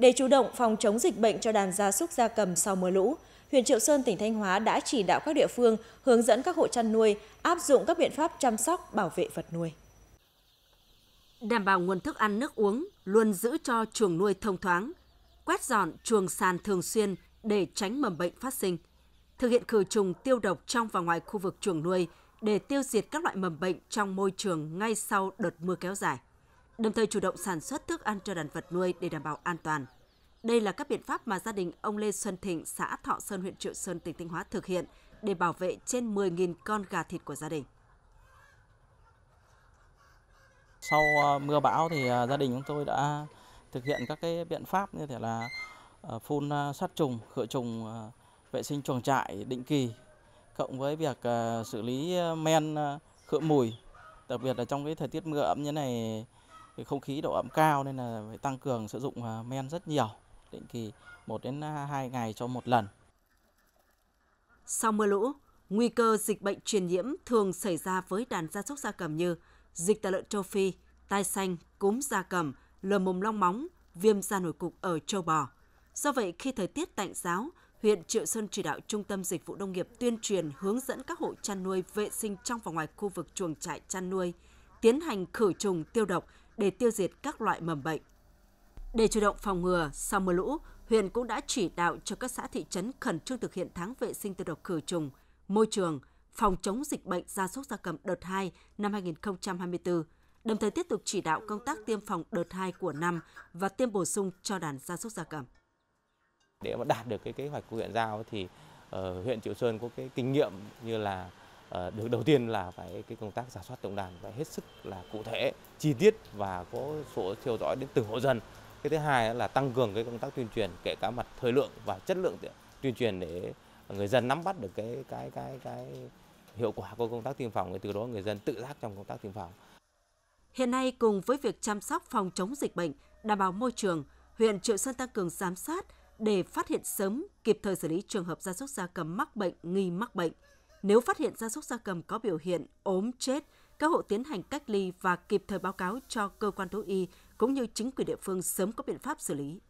Để chủ động phòng chống dịch bệnh cho đàn gia súc gia cầm sau mưa lũ, huyện Triệu Sơn, tỉnh Thanh Hóa đã chỉ đạo các địa phương hướng dẫn các hộ chăn nuôi áp dụng các biện pháp chăm sóc, bảo vệ vật nuôi. Đảm bảo nguồn thức ăn nước uống, luôn giữ cho chuồng nuôi thông thoáng, quét dọn chuồng sàn thường xuyên để tránh mầm bệnh phát sinh, thực hiện khử trùng tiêu độc trong và ngoài khu vực chuồng nuôi để tiêu diệt các loại mầm bệnh trong môi trường ngay sau đợt mưa kéo dài đồng thời chủ động sản xuất thức ăn cho đàn vật nuôi để đảm bảo an toàn. Đây là các biện pháp mà gia đình ông Lê Xuân Thịnh, xã Thọ Sơn, huyện Triệu Sơn, tỉnh Thanh Hóa thực hiện để bảo vệ trên 10.000 con gà thịt của gia đình. Sau à, mưa bão thì à, gia đình chúng tôi đã thực hiện các cái biện pháp như thể là à, phun sát trùng, khử trùng, vệ sinh chuồng trại định kỳ cộng với việc xử lý men khử mùi đặc biệt là trong cái thời tiết mưa ẩm như này cái không khí độ ẩm cao nên là phải tăng cường sử dụng à, men rất nhiều định kỳ 1 đến 2 à, ngày cho một lần. Sau mưa lũ, nguy cơ dịch bệnh truyền nhiễm thường xảy ra với đàn gia súc gia cầm như dịch tả lợn châu Phi, tai xanh, cúm gia cầm, lờ mồm long móng, viêm da nổi cục ở châu bò. Do vậy, khi thời tiết tạnh giáo, huyện Triệu Sơn chỉ đạo Trung tâm Dịch vụ Nông nghiệp tuyên truyền hướng dẫn các hộ chăn nuôi vệ sinh trong và ngoài khu vực chuồng trại chăn nuôi, tiến hành khử trùng tiêu độc để tiêu diệt các loại mầm bệnh. Để chủ động phòng ngừa sau mưa lũ, huyện cũng đã chỉ đạo cho các xã thị trấn khẩn trương thực hiện tháng vệ sinh tiêu độc khử trùng, môi trường, phòng chống dịch bệnh gia súc gia cầm đợt 2 năm 2024, đồng thời tiếp tục chỉ đạo công tác tiêm phòng đợt 2 của năm và tiêm bổ sung cho đàn gia súc gia cầm. Để mà đạt được cái kế hoạch của huyện giao thì ở ờ, huyện Triệu Sơn có cái kinh nghiệm như là Ờ, được đầu tiên là phải cái công tác giả soát tổng đàn phải hết sức là cụ thể chi tiết và có số theo dõi đến từng hộ dân cái thứ hai là tăng cường cái công tác tuyên truyền kể cả mặt thời lượng và chất lượng tuyên truyền để người dân nắm bắt được cái cái cái cái hiệu quả của công tác tiêm phòng từ đó người dân tự giác trong công tác tiêm phòng hiện nay cùng với việc chăm sóc phòng chống dịch bệnh đảm bảo môi trường huyện triệu sơn tăng cường giám sát để phát hiện sớm kịp thời xử lý trường hợp gia súc gia cầm mắc bệnh nghi mắc bệnh nếu phát hiện gia súc gia cầm có biểu hiện ốm chết, các hộ tiến hành cách ly và kịp thời báo cáo cho cơ quan thú y cũng như chính quyền địa phương sớm có biện pháp xử lý.